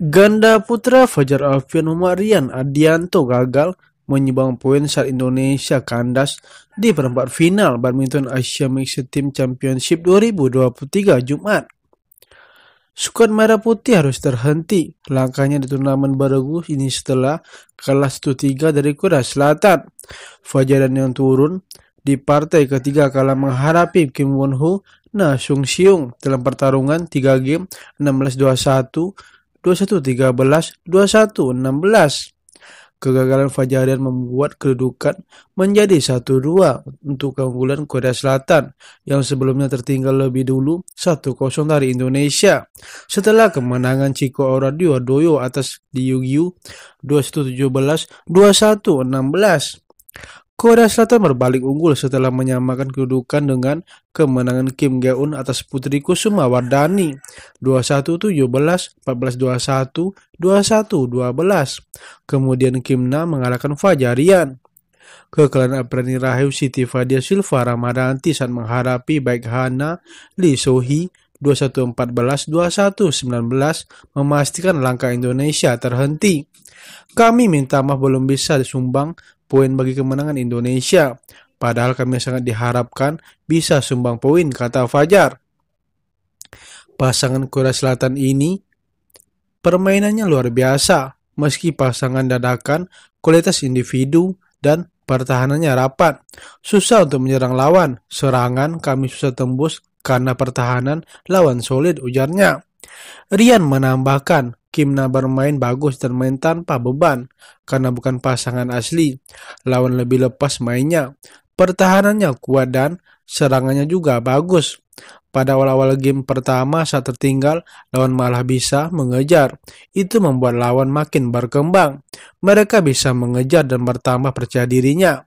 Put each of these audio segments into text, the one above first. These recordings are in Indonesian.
Ganda putra Fajar Alfian Rian Adianto gagal menyumbang poin saat Indonesia kandas di perempat final Badminton Asia Mixed Team Championship 2023 Jumat. Skuad Merah Putih harus terhenti langkahnya di turnamen baru ini setelah kelas 1-3 dari Korea Selatan. Fajar dan yang turun di partai ketiga kalah menghadapi Kim Won Ho Na Sung Siung dalam pertarungan 3 game 16-21 21-13, 21-16. Kegagalan Fajarian membuat kedudukan menjadi 1-2 untuk keunggulan Korea Selatan yang sebelumnya tertinggal lebih dulu 1-0 dari Indonesia. Setelah kemenangan Chico Dio Doyo atas Diyugyu 21-17, 21-16. Korea Selatan berbalik unggul setelah menyamakan kedudukan dengan kemenangan Kim Geun atas Putri Kusuma Wardani 21-17, 14-21, 21-12. Kemudian Kim Na mengalahkan Fajarian. Kekalahan Aprani Rahayu Siti Fadia Silva Ramadanti saat menghadapi baik Hana, Lee Sohee, 2114, 2119 memastikan langkah Indonesia terhenti. Kami minta maaf belum bisa disumbang poin bagi kemenangan Indonesia. Padahal kami sangat diharapkan bisa sumbang poin, kata Fajar. Pasangan Korea Selatan ini permainannya luar biasa. Meski pasangan dadakan, kualitas individu dan pertahanannya rapat. Susah untuk menyerang lawan. Serangan kami susah tembus karena pertahanan lawan solid ujarnya. Rian menambahkan, Kimna bermain bagus dan main tanpa beban karena bukan pasangan asli. Lawan lebih lepas mainnya. Pertahanannya kuat dan serangannya juga bagus. Pada awal-awal game pertama saat tertinggal, lawan malah bisa mengejar. Itu membuat lawan makin berkembang. Mereka bisa mengejar dan bertambah percaya dirinya.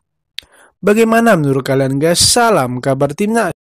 Bagaimana menurut kalian guys? Salam kabar timnas.